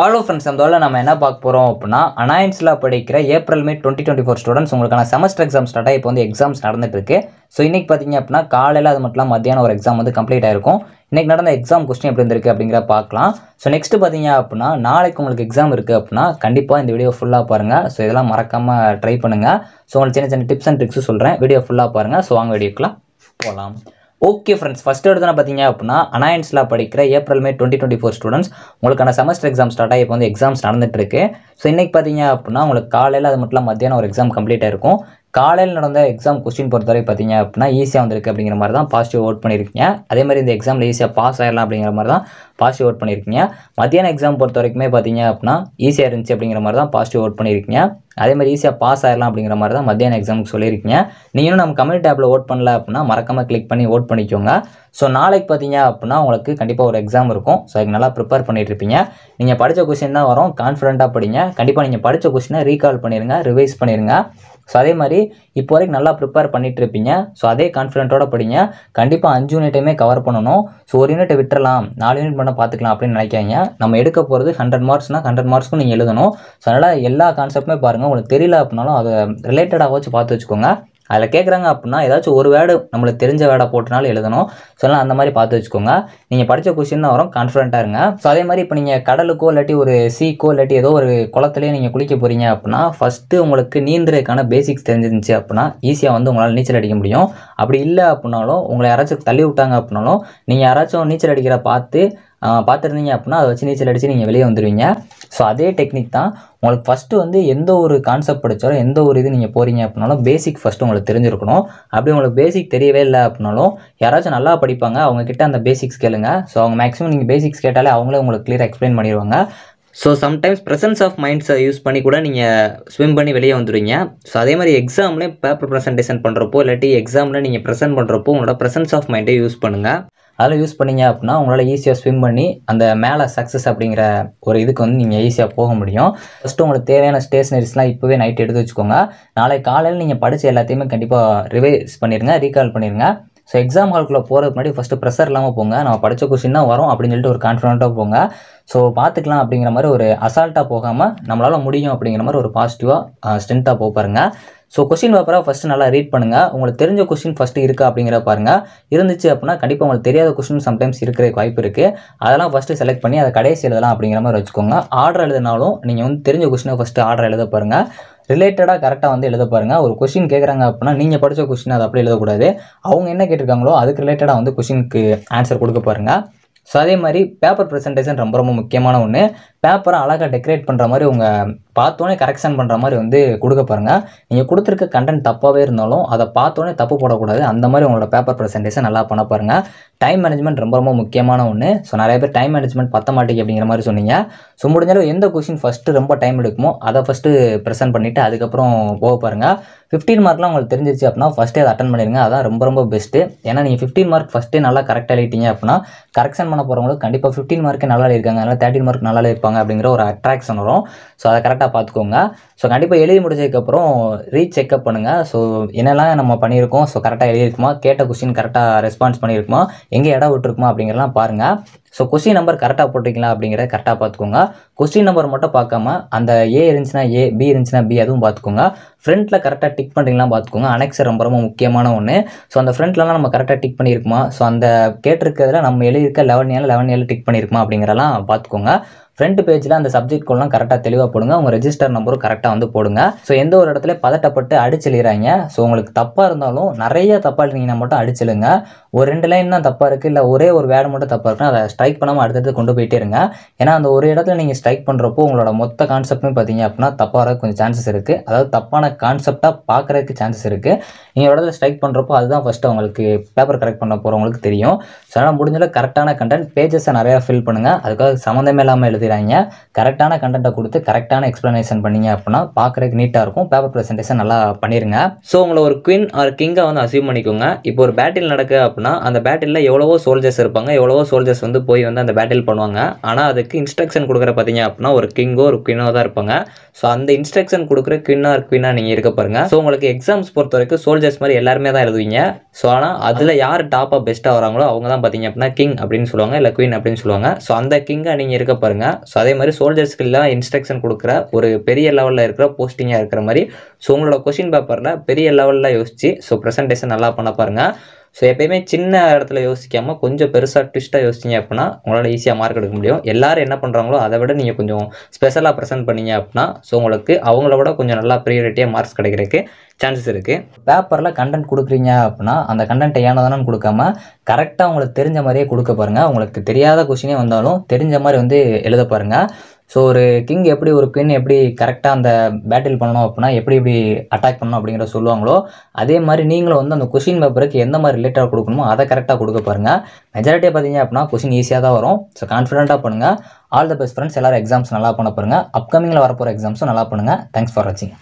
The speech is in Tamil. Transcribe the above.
ஆலோ ஃப்ரெண்ட்ஸ் அந்த வேலை நம்ம என்ன பார்க்க போகிறோம் அப்படின்னா அனாயன்ஸில் படிக்கிற April May twenty twenty four students உங்களுக்கான செமஸ்டர் எக்ஸாம் ஸ்டார்ட்டாக இப்போ வந்து எக்ஸாம்ஸ் நடந்துட்டு இருக்கு ஸோ இன்றைக்கி பார்த்தீங்க அப்படின்னா காலையில் அது மட்டும் மத்தியானம் ஒரு எக்ஸாம் வந்து கம்ப்ளீட் ஆயிருக்கும் இன்றைக்கி நடந்த எக்ஸாம் கொஸ்டின் எப்படி இருந்திருக்கு அப்படிங்கிற பார்க்கலாம் ஸோ நெக்ஸ்ட்டு பார்த்தீங்க அப்படின்னா நாளைக்கு உங்களுக்கு எக்ஸாம் இருக்குது அப்படின்னா கண்டிப்பாக இந்த வீடியோ ஃபுல்லாக பாருங்கள் ஸோ இதெல்லாம் மறக்காமல் ட்ரை பண்ணுங்கள் ஸோ உங்களுக்கு சின்ன சின்ன டிப்ஸ் அண்ட் ட்ரிக்ஸும் சொல்கிறேன் வீடியோ ஃபுல்லாக பாருங்கள் ஸோ வாங்க வீடியோக்கெலாம் போகலாம் ஓகே ஃப்ரெண்ட்ஸ் ஃபஸ்ட் எடுத்தோன்னா பார்த்தீங்க அப்படின்னா அனாயன்ஸில் படிக்கிற April May twenty twenty four உங்களுக்கான செமஸ்டர் எக்ஸாம் ஸ்டார்ட் ஆகி இப்போ வந்து எக்ஸாம்ஸ் நடந்துட்டு இருக்கு ஸோ இன்றைக்கி பார்த்தீங்க அப்படின்னா உங்களுக்கு காலையில் அது மட்டும் மத்தியானம் ஒரு எக்ஸாம் கம்ப்ளீட் ஆயிருக்கும் காலையில் நடந்த எக்ஸாம் கொஸ்டின் பொறுத்தவரை பார்த்தீங்க அப்படின்னா ஈஸியாக வந்திருக்கு அப்படிங்கிற மாதிரி தான் பாசிட்டிவ் ஓட் பண்ணியிருக்கீங்க அதே மாதிரி இந்த எக்ஸாமில் ஈஸியாக பாஸ் ஆகிடலாம் அப்படிங்கிற மாதிரி தான் பாசிட்டிவ் ஓட் பண்ணியிருக்கீங்க மத்தியான எக்ஸாம் பொறுத்த வரைக்குமே பார்த்தீங்க அப்படின்னா ஈஸியாக இருந்துச்சு அப்படிங்கிற மாதிரி தான் பாசிட்டிவ் ஓட் பண்ணியிருக்கீங்க அதே மாதிரி ஈஸியாக பாஸ் ஆகிடலாம் அப்படிங்கிற மாதிரி தான் மத்தியான எக்ஸாமுக்கு சொல்லியிருக்கீங்க நீங்களும் நம்ம கம்யூனி டேப்பில் ஓட் பண்ணல அப்படின்னா மறக்காமல் கிளிக் பண்ணி ஓட் பண்ணிக்கோங்க ஸோ நாளைக்கு பார்த்தீங்க அப்படின்னா உங்களுக்கு கண்டிப்பாக ஒரு எக்ஸாம் இருக்கும் ஸோ அதுக்கு நல்லா ப்ரிப்பேர் பண்ணிட்டு இருப்பீங்க நீங்கள் படித்த கொஸ்டின் தான் வரும் கான்ஃபிடண்ட்டாக படிங்க கண்டிப்பாக நீங்கள் படித்த கொஸ்டினை ரீகால் பண்ணிடுங்க ரிவைஸ் பண்ணிடுங்க ஸோ அதே மாதிரி இப்போ வரைக்கும் நல்லா ப்ரிப்பேர் பண்ணிகிட்டு இருப்பீங்க ஸோ அதே கான்ஃபிடென்ட்டோட படிங்க கண்டிப்பாக அஞ்சு யூனிட்டையுமே கவர் பண்ணணும் ஸோ ஒரு யூனிட்டை விட்டுறலாம் நாலு யூனிட் பண்ண பார்த்துக்கலாம் அப்படின்னு நினைக்காங்க நம்ம எடுக்க போகிறது ஹண்ட்ரட் மார்க்ஸ்னால் ஹண்ட்ரட் மார்க்ஸ்க்கும் நீங்கள் எழுதணும் ஸோ அதனால் எல்லா கான்செப்ட்டுமே பாருங்கள் உங்களுக்கு தெரியல அப்படின்னாலும் அதை ரிலேட்டடாக வச்சு பார்த்து வச்சுக்கோங்க அதில் கேட்குறாங்க அப்படின்னா ஏதாச்சும் ஒரு வேர்டு நம்மளுக்கு தெரிஞ்ச வேர்டை போட்டுனாலும் எழுதணும் சொல்லலாம் அந்த மாதிரி பார்த்து வச்சுக்கோங்க நீங்கள் படித்த கொஷின் தான் வரும் கான்ஃபிடண்ட்டாக இருங்க ஸோ அதே மாதிரி இப்போ நீங்கள் கடலுக்கோ இல்லாட்டி ஒரு சீக்கோ இல்லாட்டி ஏதோ ஒரு குளத்துலேயே நீங்கள் குளிக்க போகிறீங்க அப்படின்னா ஃபஸ்ட்டு உங்களுக்கு நீந்துறதுக்கான பேசிக்ஸ் தெரிஞ்சிருந்துச்சு அப்படின்னா ஈஸியாக வந்து உங்களால் நீச்சல் அடிக்க முடியும் அப்படி இல்லை அப்படின்னாலும் உங்களை யாராச்சும் தள்ளி விட்டாங்க அப்படின்னாலும் நீங்கள் யாராச்சும் நீச்சல் அடிக்கிற பார்த்து பார்த்துருந்தீங்க அப்படின்னா அதை வச்சு நீச்சல் அடித்து நீங்கள் வெளியே வந்துடுவீங்க ஸோ அதே டெக்னிக் தான் உங்களுக்கு ஃபஸ்ட்டு வந்து எந்த ஒரு கான்செப்ட் படித்தாலும் எந்த ஒரு இது நீங்கள் போகிறீங்க அப்படின்னாலும் பேசிக் ஃபஸ்ட்டு உங்களுக்கு தெரிஞ்சிருக்கணும் அப்படி உங்களுக்கு பேசிக் தெரியவே இல்லை அப்படின்னாலும் யாராச்சும் நல்லா படிப்பாங்க அவங்கக்கிட்ட அந்த பேசிக்ஸ் கேளுங்க ஸோ அவங்க மேக்ஸிமம் நீங்கள் பேசிக்ஸ் கேட்டாலே அவங்களே உங்களுக்கு கிளியர் எக்ஸ்பிளைன் பண்ணிடுவாங்க ஸோ சம்டைம்ஸ் ப்ரெசன்ஸ் ஆஃப் மைண்ட்ஸை யூஸ் பண்ணி கூட நீங்கள் ஸ்விம் பண்ணி வெளியே வந்துடுவீங்க ஸோ அதே மாதிரி எக்ஸாம்லேயே பேப்பர் ப்ரெசன்டேஷன் பண்ணுறப்போ இல்லாட்டி எக்ஸாமில் நீங்கள் ப்ரெசென்ட் பண்ணுறப்போ உங்களோட ப்ரெசன்ஸ் ஆஃப் மைண்டை யூஸ் பண்ணுங்கள் அதெல்லாம் யூஸ் பண்ணிங்க அப்படின்னா உங்களால் ஈஸியாக ஸ்விம் பண்ணி அந்த மேலே சக்ஸஸ் அப்படிங்கிற ஒரு இதுக்கு வந்து நீங்கள் ஈஸியாக போக முடியும் ஃபஸ்ட்டு உங்களுக்கு தேவையான ஸ்டேஷனரிஸ்லாம் இப்போவே நைட் எடுத்து வச்சுக்கோங்க நாளை காலையில் நீங்கள் படித்த எல்லாத்தையுமே கண்டிப்பாக ரிவைஸ் பண்ணிடுங்க ரீகால் பண்ணிடுங்க ஸோ எக்ஸாம் ஹால்குள்ளே போகிறதுக்கு முன்னாடி ஃபஸ்ட்டு ப்ரெஷர் இல்லாமல் போங்க நம்ம படித்த கொஷின் தான் வரும் அப்படின்னு சொல்லிட்டு ஒரு கான்ஃபிடண்ட்டாக போங்க ஸோ பார்த்துக்கலாம் அப்படிங்கிற மாதிரி ஒரு அசால்ட்டாக போகாமல் நம்மளால் முடியும் அப்படிங்கிற மாதிரி ஒரு பாசிட்டிவாக ஸ்ட்ரென்த்தாக போக பாருங்கள் ஸோ கொஸ்டின் பேப்பராக ஃபஸ்ட்டு நல்லா ரீட் பண்ணுங்கள் உங்களுக்கு தெரிஞ்ச கொஸ்டின் ஃபஸ்ட்டு இருக்கா அப்படிங்கிற பாருங்கள் இருந்துச்சு அப்படின்னா கண்டிப்பாக உங்களுக்கு தெரியாத கொஸ்டின் சம்டைம்ஸ் இருக்கிற வாய்ப்பு இருக்குது அதெல்லாம் ஃபஸ்ட்டு செலக்ட் பண்ணி அதை கடைசி எழுதலாம் அப்படிங்கிற மாதிரி வச்சுக்கோங்க ஆர்டர் எழுதினாலும் நீங்கள் வந்து தெரிஞ்ச கொஸ்டினை ஃபஸ்ட்டு ஆர்டர் எழுத பாருங்கள் ரிலேட்டடாக கரெக்டாக வந்து எழுத பாருங்கள் ஒரு கொஷின் கேட்குறாங்க அப்படின்னா நீங்கள் படித்த கொஷின் அதை அப்படியே எழுதக்கூடாது அவங்க என்ன கேட்டிருக்காங்களோ அதுக்கு ரிலேட்டடாக வந்து கொஷினுக்கு ஆன்சர் கொடுக்க பாருங்கள் ஸோ அதே மாதிரி பேப்பர் ப்ரெசன்டேஷன் ரொம்ப ரொம்ப முக்கியமான ஒன்று பேப்பரை அழகாக டெக்கரேட் பண்ணுற மாதிரி உங்கள் பார்த்தோன்னே கரெக்ஷன் பண்ணுற மாதிரி வந்து கொடுக்க பாருங்கள் நீங்கள் கொடுத்துருக்க கண்டென்ட் தப்பாகவே இருந்தாலும் அதை பார்த்தோன்னே தப்பு போடக்கூடாது அந்த மாதிரி உங்களோட பேப்பர் ப்ரெசன்டேஷன் நல்லா பண்ண பாருங்கள் டைம் மேனேஜ்மெண்ட் ரொம்ப ரொம்ப முக்கியமான ஒன்று ஸோ நிறைய பேர் டைம் மேனேஜ்மெண்ட் பத்த மாட்டேங்க அப்படிங்கிற மாதிரி சொன்னீங்க ஸோ முடிஞ்சாலும் எந்த கொஷின் ஃபஸ்ட்டு ரொம்ப டைம் எடுக்குமோ அதை ஃபஸ்ட்டு ப்ரெசென்ட் பண்ணிவிட்டு அதுக்கப்புறம் போக பாருங்கள் ஃபிஃப்டீன் மார்க்லாம் உங்களுக்கு தெரிஞ்சிச்சு அப்படின்னா ஃபஸ்ட்டே அதை அட்டன் பண்ணிடுங்க அதான் ரொம்ப ரொம்ப பெஸ்ட்டு ஏன்னா நீங்கள் ஃபிஃப்டீன் மார்க் ஃபஸ்ட்டே நல்லா கரெக்டாக எழுதிட்டீங்க அப்படின்னா கரெக்ஷன் பண்ண போகிறவங்களுக்கு கண்டிப்பாக ஃபிஃப்டீன் மார்க்கே நல்லா இருக்காங்க அதனால் தேர்ட்டின் மார்க் நல்லா இருப்பாங்க அப்படிங்கிற ஒரு அட்ராக்ஷன் வரும் ஸோ அதை கரெக்டாக கரெக்டாக பார்த்துக்கோங்க ஸோ கண்டிப்பாக எழுதி முடிச்சதுக்கப்புறம் ரீச் செக்அப் பண்ணுங்கள் ஸோ என்னெல்லாம் நம்ம பண்ணியிருக்கோம் ஸோ கரெக்டாக எழுதியிருக்குமா கேட்ட கொஸ்டின் கரெக்டாக ரெஸ்பான்ஸ் பண்ணியிருக்குமா எங்கே இடம் விட்டுருக்குமா அப்படிங்கிறலாம் பாருங்கள் ஸோ கொஸ்டின் நம்பர் கரெக்டாக போட்டிருக்கீங்களா அப்படிங்கிற கரெக்டாக பார்த்துக்கோங்க கொஸ்டின் நம்பர் மட்டும் பார்க்காம அந்த ஏ இருந்துச்சுன்னா ஏ பி இருந்துச்சுன்னா பி அதுவும் பார்த்துக்கோங்க ஃப்ரண்ட்டில் கரெக்டாக டிக் பண்ணுறீங்களா பார்த்துக்கோங்க அனெக்ஸர் ரொம்ப ரொம்ப முக்கியமான ஒன்று ஸோ அந்த ஃப்ரண்ட்லலாம் நம்ம கரெக்டாக டிக் பண்ணியிருக்குமா ஸோ அந்த கேட்டிருக்கிறதுல நம்ம எழுதியிருக்க லெவன் ஏழு லெவன் ஏழு டிக் பண்ணியிருக்குமா அப்படிங்கிறலாம் பார்த்துக்கோங்க ஃப்ரண்ட் பேஜில் அந்த சப்ஜெக்ட் கோல்லாம் கரெக்டாக தெளிவாக போடுங்க உங்கள் ரெஜிஸ்டர் நம்பரும் கரெக்டாக வந்து போடுங்க ஸோ எந்த ஒரு இடத்துல பதட்டப்பட்டு அடிச்சிடுறாங்க ஸோ உங்களுக்கு தப்பாக இருந்தாலும் நிறைய தப்பாக இருந்தீங்கன்னா மட்டும் அடிச்செழுங்க ஒரு ரெண்டு லைன் தான் தப்பாக இருக்குது இல்லை ஒரே ஒரு வேடு மட்டும் தப்பாக இருக்குன்னா அதை ஸ்ட்ரைக் பண்ணாமல் அடுத்தடுத்து கொண்டு போயிட்டே இருங்க ஏன்னா அந்த ஒரு இடத்துல நீங்கள் ஸ்ட்ரைக் பண்ணுறப்போ உங்களோட மொத்த கான்செப்ட்னு பார்த்தீங்க அப்படின்னா தப்பாக வர கொஞ்சம் சான்சஸ் இருக்குது அதாவது தப்பான கான்செப்டாக பார்க்குறதுக்கு சான்சஸ் இருக்குது நீங்கள் ஒரு இடத்துல ஸ்ட்ரைக் பண்ணுறப்போ அதுதான் ஃபஸ்ட்டு அவங்களுக்கு பேப்பர் கரெக்ட் பண்ண போகிறவங்களுக்கு தெரியும் ஸோ அதனால் முடிஞ்சளவு கரெக்டான கண்டென்ட் பேஜஸை நிறையா ஃபில் பண்ணுங்கள் அதுக்காக சம்மந்தமே இல்லாமல் எழுதிடாங்க கரெக்டான கண்டென்ட்டை கொடுத்து கரெக்டான எக்ஸ்ப்ளனேஷன் பண்ணிங்க அப்படின்னா பார்க்குறதுக்கு நீட்டாக இருக்கும் பேப்பர் ப்ரெசன்டேஷன் நல்லா பண்ணிடுங்க ஸோ உங்களை ஒரு குயின் ஆர் கிங்கை வந்து அசீவ் பண்ணிக்கோங்க இப்போ ஒரு பேட்டில் நடக்குது அப்படின்னா அந்த பேட்டிலில் எவ்வளவோ சோல்ஜர்ஸ் இருப்பாங்க எவ்வளவோ சோல்ஜர்ஸ் வந்து போய் வந்து அந்த பேட்டில் பண்ணுவாங்க ஆனால் அதுக்கு இன்ஸ்ட்ரக்ஷன் கொடுக்குற பார்த்தீங்க அப்படின்னா ஒரு கிங்கோ ஒரு குவினோ தான் இருப்பாங்க ஸோ அந்த இன்ஸ்ட்ரக்ஷன் கொடுக்குற குவினா ஒரு குவினா நீங்கள் இருக்க பாருங்க ஸோ உங்களுக்கு எக்ஸாம்ஸ் பொறுத்த வரைக்கும் சோல்ஜர்ஸ் மாதிரி எல்லாருமே தான் எழுதுவீங்க ஸோ ஆனால் அதில் யார் டாப்பாக பெஸ்ட்டாக வராங்களோ அவங்க தான் பார்த்தீங்க அப்படின்னா கிங் அப்படின்னு சொல்லுவாங்க இல்லை குவின் அப்படின்னு சொல்லுவாங்க ஸோ அந்த கிங்காக நீங்கள் இருக்க பாருங்க ஸோ அதே மாதிரி சோல்ஜர்ஸ்க்குலாம் இன்ஸ்ட்ரக்ஷன் கொடுக்குற ஒரு பெரிய லெவலில் இருக்கிற போஸ்டிங்காக இருக்கிற மாதிரி ஸோ உங்களோட கொஷின் பேப்பரில் பெரிய லெவலில் யோசிச்சு ஸோ ப்ரெசன்டேஷன் நல்லா பண்ண பாருங்கள் ஸோ எப்பயுமே சின்ன இடத்துல யோசிக்காமல் கொஞ்சம் பெருசாக ட்விஸ்ட்டாக யோசிச்சிங்க அப்படின்னா உங்களால் ஈஸியாக மார்க் எடுக்க முடியும் எல்லாரும் என்ன பண்ணுறாங்களோ அதை விட நீங்கள் கொஞ்சம் ஸ்பெஷலாக ப்ரெசென்ட் பண்ணீங்க அப்படின்னா ஸோ உங்களுக்கு அவங்கள விட கொஞ்சம் நல்லா ப்ரியாரிட்டியாக மார்க்ஸ் கிடைக்கிறதுக்கு சான்சஸ் இருக்குது பேப்பரில் கண்டென்ட் கொடுக்குறீங்க அப்படின்னா அந்த கண்டென்ட்டை ஏனதானு கொடுக்காம கரெக்டாக உங்களுக்கு தெரிஞ்ச மாதிரியே கொடுக்க பாருங்கள் உங்களுக்கு தெரியாத கொஷினே வந்தாலும் தெரிஞ்ச மாதிரி வந்து எழுத பாருங்கள் ஸோ ஒரு கிங் எப்படி ஒரு குயின் எப்படி கரெக்டாக அந்த பேட்டில் பண்ணணும் அப்படின்னா எப்படி எப்படி அட்டாக் பண்ணணும் அப்படிங்கிற சொல்லுவாங்களோ அதே மாதிரி நீங்களும் வந்து அந்த கொஷின் பேப்பருக்கு எந்த மாதிரி ரிலேட்டாக கொடுக்கணுமோ அதை கரெக்டாக கொடுக்க பாருங்கள் மெஜாரிட்டியாக பார்த்தீங்க அப்படின்னா கொஷின் ஈஸியாக தான் வரும் ஸோ கான்ஃபிடென்ட்டாக பண்ணுங்கள் ஆல் த பெஸ்ட் ஃப்ரெண்ட்ஸ் எல்லோரும் எக்ஸாம்ஸ் நல்லா பண்ண பாருங்கள் அப்கமிங்கில் வரப்போகிற எக்ஸாம்ஸும் நல்லா பண்ணுங்கள் தேங்க்ஸ் ஃபார் வாட்சிங்